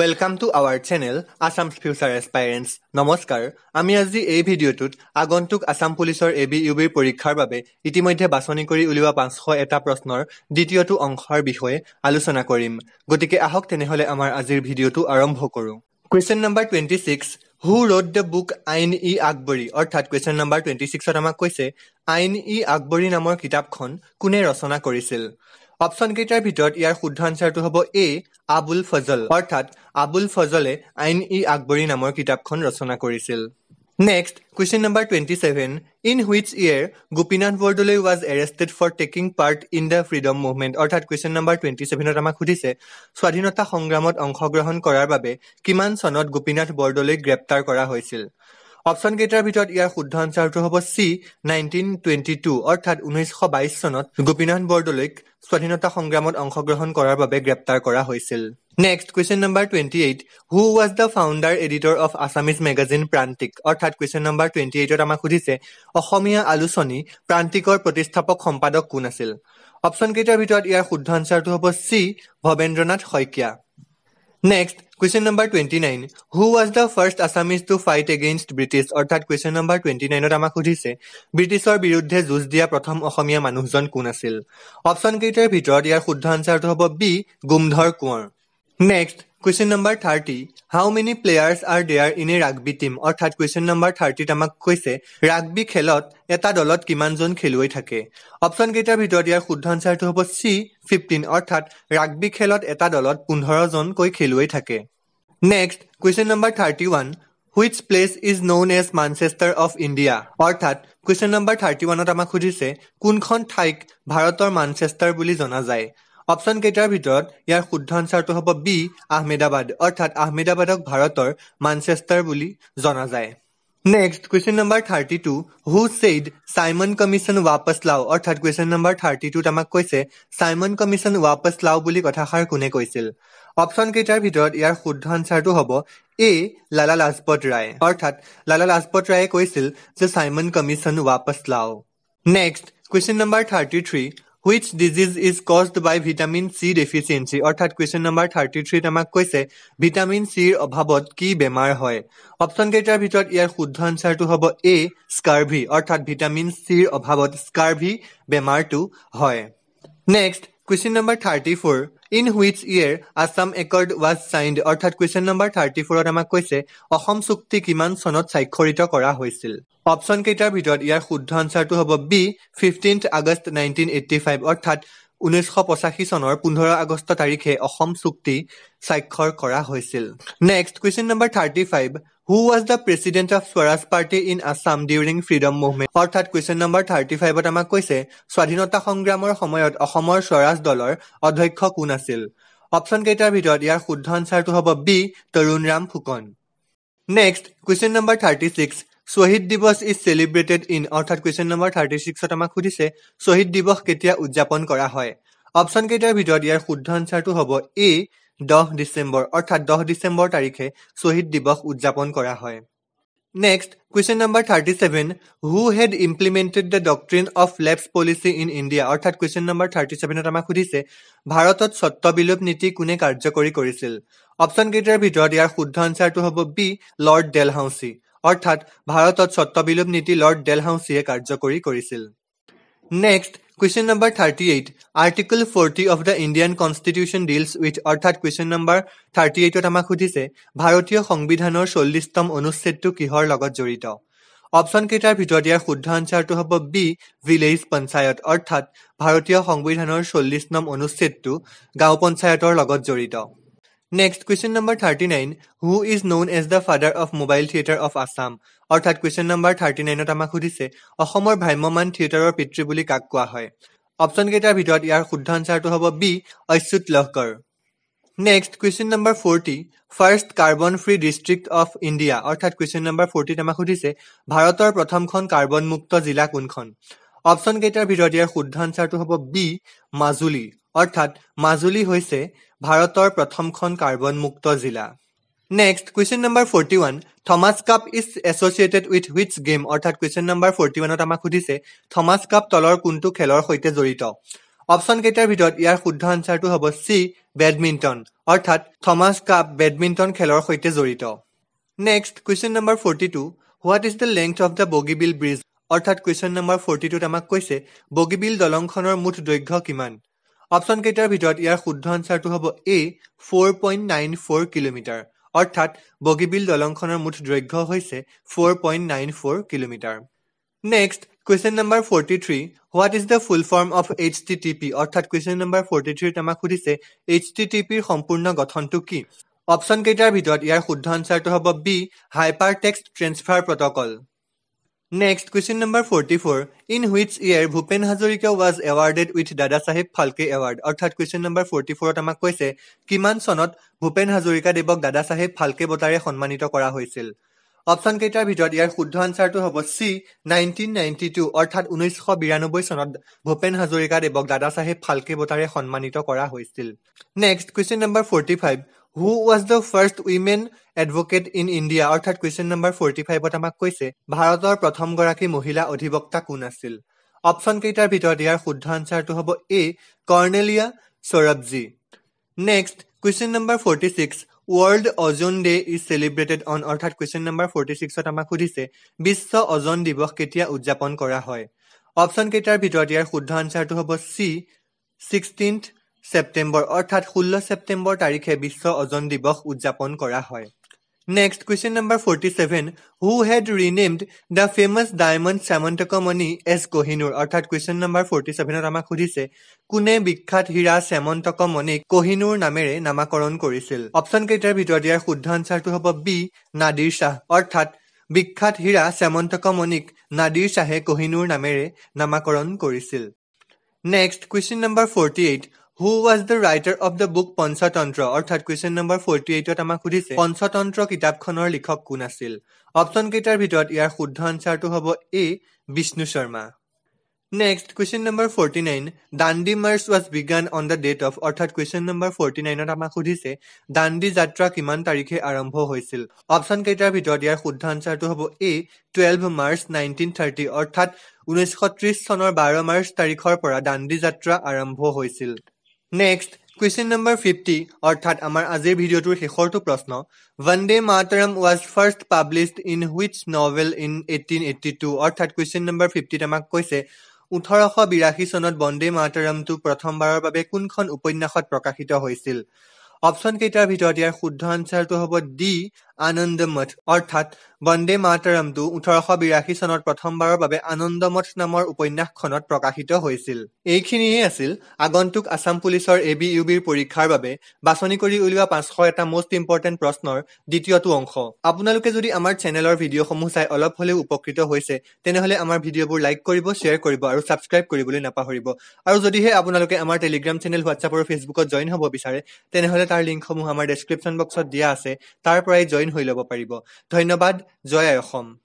welcome to our channel Assam future aspirants নমস্কাৰ আমি আজি এই ভিডিঅ'টোত আগন্তুক আছাম পুলিচৰ এ বি ইউ বিৰ পৰীক্ষাৰ বাবে ইতিমধ্যে বাছনি কৰি উলিওৱা পাঁচশ এটা প্ৰশ্নৰ দ্বিতীয়টো অংশৰ বিষয়ে আলোচনা কৰিম গতিকে আহক তেনেহ'লে আমাৰ আজিৰ ভিডিঅ'টো আৰম্ভ কৰোঁ question number twenty six who wrote the book Ain i Akbari অৰ্থাৎ কুৱেশ্যন নম্বৰ টুৱেণ্টি ছিক্সত আমাক কৈছে আইন ই আকবৰী নামৰ কিতাপখন কোনে ৰচনা কৰিছিল কেইটাৰ ভিতৰত ইয়াৰ শুদ্ধ আনচাৰটো হ'ব এ আবুল ফজল অৰ্থাৎ আবুল ফজলে আইন ই আকবৰী নামৰ কিতাপখন ৰচনা কৰিছিল next question number twenty seven in which year Gopinath Bordoloi was arrested for taking part in the freedom movement অৰ্থাৎ কুৱেশ্যন নম্বৰ টুৱেণ্টি ছেভেনত আমাক সুধিছে স্বাধীনতা সংগ্ৰামত অংশগ্ৰহণ কৰাৰ বাবে কিমান চনত গোপীনাথ বৰদলৈক গ্ৰেপ্তাৰ কৰা হৈছিল অপচন কেইটাৰ ভিতৰত ইয়াৰ শুদ্ধ আনচাৰটো হ'ব চি নাইনটিন টুৱেণ্টি টু অৰ্থাৎ ঊনৈছশ বাইছ চনত গোপীনাথ বৰদলৈক স্বাধীনতা সংগ্ৰামত অংশগ্ৰহণ কৰাৰ বাবে গ্ৰেপ্তাৰ কৰা হৈছিল next question number twenty eight who was the founder editor of Assamese magazine Prantik অৰ্থাৎ কুৱেশ্যন নম্বৰ টুৱেণ্টি এইটত আমাক সুধিছে অসমীয়া আলোচনী প্ৰান্তিকৰ প্ৰতিষ্ঠাপক সম্পাদক কোন আছিল কেইটাৰ ভিতৰত ইয়াৰ শুদ্ধ আনচাৰটো হ'ব C Bhabendranath Saikia next question number twenty nine who was the first Assamese to fight against British অৰ্থাৎ কুৱেশ্যন নাম্বাৰ টুৱেণ্টি নাইনত আমাক সুধিছে ব্ৰিটিছৰ বিৰুদ্ধে যুঁজ দিয়া প্ৰথম অসমীয়া মানুহজন কোন আছিল অপশ্যন কেইটাৰ ভিতৰত ইয়াৰ শুদ্ধ আনচাৰটো হ'ব B Gomdhar Konwar next question number thirty how many players are there in a rugby team অৰ্থাৎ কুৱেশ্যন নম্বৰ থাৰ্টিত আমাক কৈছে ৰাগবি খেলত এটা দলত কিমানজন খেলুৱৈ থাকে অপশ্যনকেইটাৰ ভিতৰত ইয়াৰ শুদ্ধ আনচাৰটো হ'ব চি ফিফটিন অৰ্থাৎ ৰাগবি খেলত এটা দলত পোন্ধৰজনকৈ খেলুৱৈ থাকে next question number thirty one which place is known as Manchester of India অৰ্থাৎ কুৱেশ্যন নম্বৰ থাৰ্টি ওৱানত আমাক সুধিছে কোনখন ঠাইক ভাৰতৰ মানচেষ্টাৰ বুলি জনা যায় অপচন কেইটাৰ ভিতৰত ইয়াৰ শুদ্ধ আনচাৰটো হ'ব বি আহমেদাবাদ অৰ্থাৎ আহমেদাবাদক ভাৰতৰ মানচেষ্টাৰ বুলি জনা যায় next question number thirty two who said Simon commission ৱাপাছ লাও অৰ্থাৎ কুৱেশ্যন নম্বৰ থাৰ্টি টুত আমাক কৈছে ছাইমন কমিশ্যন ৱাপাছ লাও বুলি কথাষাৰ কোনে কৈছিল অপচন কেইটাৰ ভিতৰত ইয়াৰ শুদ্ধ আনচাৰটো হ'ব এ লালা লাজপত ৰায় অৰ্থাৎ লালা লাজপত ৰায়ে কৈছিল যে চাইমন কমিশ্যন ৱাপাছ লাও next question number thirty three which disease is caused by vitamin C deficiency অৰ্থাৎ কুৱেশ্যন নম্বৰ থাৰ্টি থ্ৰীত আমাক কৈছে ভিটামিন চিৰ অভাৱত কি বেমাৰ হয় অপশ্যন কেইটাৰ ভিতৰত ইয়াৰ শুদ্ধ আনচাৰটো হ'ব এ স্কাৰ্ভি অৰ্থাৎ ভিটামিন চিৰ অভাৱত স্কাৰ্ভি বেমাৰটো হয় next question number thirty four in which year Assam accord was signed অৰ্থাৎ কুৱেশ্যন নম্বৰ থাৰ্টি ফ'ৰত আমাক কৈছে অসম চুক্তি কিমান চনত স্বাক্ষৰিত কৰা হৈছিল কেইটাৰ ভিতৰত ইয়াৰ শুদ্ধ আনচাৰটো হ'ব B fifteen August nineteen eighty five অৰ্থাৎ ঊনৈছশ পঁচাশী চনৰ পোন্ধৰ আগষ্ট তাৰিখে অসম চুক্তি স্বাক্ষৰ কৰা হৈছিল next question number thirty five who was the president of Swaraj party in Assam during freedom movement অৰ্থাৎ কুৱেশ্যন নম্বৰ থাৰ্টি ফাইভত আমাক কৈছে স্বাধীনতা সংগ্ৰামৰ সময়ত অসমৰ স্বৰাজ দলৰ অধ্যক্ষ কোন আছিল অপশ্যন কেইটাৰ ভিতৰত ইয়াৰ শুদ্ধ আনচাৰটো হ'ব B Tarun Ram Phukan next question number thirty six Shahid Diwas is celebrated in অৰ্থাৎ কুৱেশ্যন নম্বৰ থাৰ্টি ছিক্সত আমাক সুধিছে শ্বহীদ দিৱস কেতিয়া উদযাপন কৰা হয় অপশ্যন কেইটাৰ ভিতৰত ইয়াৰ শুদ্ধ আনচাৰটো হ'ব এ দহ ডিচেম্বৰ অৰ্থাৎ দহ ডিচেম্বৰ তাৰিখে শ্বহীদ দিৱস উদযাপন কৰা হয় next question number thirty seven who had implemented the doctrine of lapse policy in India অৰ্থাৎ কুৱেশ্যন নম্বৰ থাৰ্টি ছেভেনত আমাক সুধিছে ভাৰতত স্বত্ব বিলোপ নীতি কোনে কাৰ্যকৰী কৰিছিল অপশ্যন কেইটাৰ ভিতৰত ইয়াৰ শুদ্ধ আনচাৰটো হ'ব বি লৰ্ড ডেলহাউচি অৰ্থাৎ ভাৰতত স্বত্ববিলোপ নীতি লৰ্ড ডেলহাউচিয়ে কাৰ্যকৰী কৰিছিল next question number thirty eight article forty of the Indian constitution deals with অৰ্থাৎ কুৱেশ্যন নম্বৰ থাৰ্টি এইটত আমাক সুধিছে ভাৰতীয় সংবিধানৰ চল্লিছতম অনুচ্ছেদটো কিহৰ লগত জড়িত অপশ্যন কেইটাৰ ভিতৰত ইয়াৰ শুদ্ধ আনচাৰটো হ'ব বি ভিলেজ পঞ্চায়ত অৰ্থাৎ ভাৰতীয় সংবিধানৰ চল্লিছ নম অনুচ্ছেদটো গাঁও পঞ্চায়তৰ লগত জড়িত next question number thirty nine who is known as the father of mobile theatre of Assam অৰ্থাৎ কুৱেশ্যন নম্বৰ থাৰ্টি নাইনত আমাক সুধিছে অসমৰ ভ্ৰাম্যমান থিয়েটাৰৰ পিতৃ বুলি কাক কোৱা হয় অপশ্যনকেইটাৰ ভিতৰত ইয়াৰ শুদ্ধ আনচাৰটো হ'ব B Achyut Lahkar next question number forty first carbon free district of India অৰ্থাৎ কুৱেশ্যন নম্বৰ ফৰ্টিত আমাক সুধিছে ভাৰতৰ প্ৰথমখন কাৰ্বনমুক্ত জিলা কোনখন অপশ্যনকেইটাৰ ভিতৰত ইয়াৰ শুদ্ধ আনচাৰটো হ'ব বি মাজুলী অৰ্থাৎ মাজুলী হৈছে ভাৰতৰ প্ৰথমখন কাৰ্বন মুক্ত জিলা next question number forty one Thomas cup is associated with which game অৰ্থাৎ কুৱেশ্যন নম্বৰ ফৰ্টি ওৱানত আমাক সুধিছে থমাছ কাপ তলৰ কোনটো খেলৰ সৈতে জড়িত অপশ্যন কেইটাৰ ভিতৰত ইয়াৰ শুদ্ধ আনচাৰটো হ'ব চি বেডমিণ্টন অৰ্থাৎ থমাছ কাপ বেডমিণ্টন খেলৰ সৈতে জড়িত next question number forty two what is the length of the Bogibeel bridge অৰ্থাৎ কুৱেশ্যন নম্বৰ ফৰ্টি টুত আমাক কৈছে বগীবিল দলংখনৰ মুঠ দৈৰ্ঘ্য কিমান অপশ্যন কেইটাৰ ভিতৰত ইয়াৰ শুদ্ধ আনচাৰটো হ'ব A four point nine four kilometre অৰ্থাৎ বগীবিল দলংখনৰ মুঠ দৈৰ্ঘ্য হৈছে four point nine four kilometre next question number forty three what is the full form of H T T P অৰ্থাৎ কুৱেশ্যন নম্বৰ ফৰ্টি থ্ৰীত আমাক সুধিছে এইচ টি টি পিৰ সম্পূৰ্ণ গঠনটো কি অপশ্যন কেইটাৰ ভিতৰত ইয়াৰ শুদ্ধ আনচাৰটো হ'ব B hyper text transfer protocol next question number forty four in which year Bhupen Hazarika was awarded with Dadasaheb Phalke award অৰ্থাৎ কুৱেশ্যন নাম্বাৰ ফৰ্টি ফ'ৰত আমাক কৈছে কিমান চনত ভূপেন হাজৰিকাদেৱক দাদা চাহেব ফাল্কে বঁটাৰে সন্মানিত কৰা হৈছিল অপশ্যন কেইটাৰ ভিতৰত ইয়াৰ শুদ্ধ আনচাৰটো হ'ব চি নাইনটিন নাইনটি টু অৰ্থাৎ ঊনৈছশ বিৰানব্বৈ চনত ভূপেন হাজৰিকাদেৱক দাদা চাহেব ফাল্কে বঁটাৰে সন্মানিত কৰা হৈছিল next question number forty five who was the first women advocate in India অৰ্থাৎ কুৱেশ্যন নম্বৰ ফৰ্টি ফাইভত আমাক কৈছে ভাৰতৰ প্ৰথমগৰাকী মহিলা অধিবক্তা কোন আছিল অপশ্যন কেইটাৰ ভিতৰত ইয়াৰ শুদ্ধ আনচাৰটো হ'ব A Cornelia Sorabji next question number forty six world ozone day is celebrated on অৰ্থাৎ কুৱেশ্যন নম্বৰ ফৰ্টি ছিক্সত আমাক সুধিছে বিশ্ব অজন দিৱস কেতিয়া উদযাপন কৰা হয় অপশ্যন কেইটাৰ ভিতৰত ইয়াৰ শুদ্ধ আনচাৰটো হ'ব চি ছিক্সটিন্থ ছেপ্টেম্বৰ অৰ্থাৎ ষোল্ল ছেপ্তেম্বৰ তাৰিখে বিশ্ব অজন দিৱস উদযাপন কৰা হয় next question number forty seven who had renamed the famous diamond Syamantakamani as Kohinoor অৰ্থাৎ কুৱেশ্যন নম্বৰ ফৰ্টি ছেভেনত আমাক সুধিছে কোনে বিখ্যাত হীৰা শ্যামন্তকমণিক কহিনুৰ নামেৰে নামাকৰণ কৰিছিল অপশ্যন কেইটাৰ ভিতৰত ইয়াৰ শুদ্ধ আনচাৰটো হ'ব বি নাদিৰ শ্বাহ অৰ্থাৎ বিখ্যাত হীৰা মণিক নাদিৰ শ্বাহে কহিনুৰ নামেৰে নামাকৰণ কৰিছিল next question number forty eight who was the writer of the book Panchatantra অৰ্থাৎ কুৱেশ্যন নম্বৰ ফৰ্টি এইটত আমাক সুধিছে পঞ্চতন্ত্ৰ কিতাপখনৰ লিখক কোন আছিল অপশ্যন কেইটাৰ ভিতৰত ইয়াৰ শুদ্ধ আনচাৰটো হ'ব A Vishnu Sharma next question number forty nine Dandi march was began on the date of অৰ্থাৎ কুৱেশ্যন নম্বৰ ফৰ্টি নাইনত আমাক সুধিছে দাণ্ডি যাত্ৰা কিমান তাৰিখে আৰম্ভ হৈছিল অপশ্যন কেইটাৰ ভিতৰত ইয়াৰ শুদ্ধ আনচাৰটো হ'ব A twelve March nineteen thirty অৰ্থাৎ ঊনৈছশ ত্ৰিছ চনৰ বাৰ মাৰ্চ তাৰিখৰ পৰা দাণ্ডি যাত্ৰা আৰম্ভ হৈছিল নেক্সট কুৱেশ্যন নম্বৰ ফিফটি অৰ্থাৎ আমাৰ আজিৰ ভিডিঅ'টোৰ শেষৰটো প্ৰশ্ন Vande Mataram was first published in which novel in eighteen eighty two অৰ্থাৎ কুৱেশ্যন নম্বৰ ফিফটিত আমাক কৈছে ওঠৰশ বিৰাশী চনত বন্দে মাতৰমটো প্ৰথমবাৰৰ বাবে কোনখন উপন্যাসত প্ৰকাশিত হৈছিল অপশ্যনকেইটাৰ ভিতৰত ইয়াৰ শুদ্ধ আনচাৰটো হ'ব ডি আনন্দ মঠ অৰ্থাৎ বন্দে মাতাৰামটো ওঠৰশ বিৰাশী চনত প্ৰথমবাৰৰ বাবে আনন্দমঠ নামৰ উপন্যাসখনত প্ৰকাশিত হৈছিল এইখিনিয়ে আছিল আগন্তুক আছাম পুলিচৰ এ বি ইউ বিৰ পৰীক্ষাৰ বাবে বাছনি কৰি উলিওৱা পাঁচশ এটা মষ্ট ইম্পৰ্টেণ্ট প্ৰশ্নৰ দ্বিতীয়টো অংশ আপোনালোকে যদি আমাৰ চেনেলৰ ভিডিঅ'সমূহ চাই অলপ হ'লেও উপকৃত হৈছে তেনেহ'লে আমাৰ ভিডিঅ'বোৰ লাইক কৰিব শ্বেয়াৰ কৰিব আৰু ছাবস্ক্ৰাইব কৰিবলৈ নাপাহৰিব আৰু যদিহে আপোনালোকে আমাৰ টেলিগ্ৰাম চেনেল হোৱাটছআপ আৰু ফেচবুকত জইন হ'ব বিচাৰে তেনেহ'লে তাৰ লিংকসমূহ আমাৰ ডেছক্ৰিপশ্যন বক্সত দিয়া আছে তাৰ পৰাই জইন জইন হৈ ল'ব পাৰিব ধন্যবাদ জয় অসম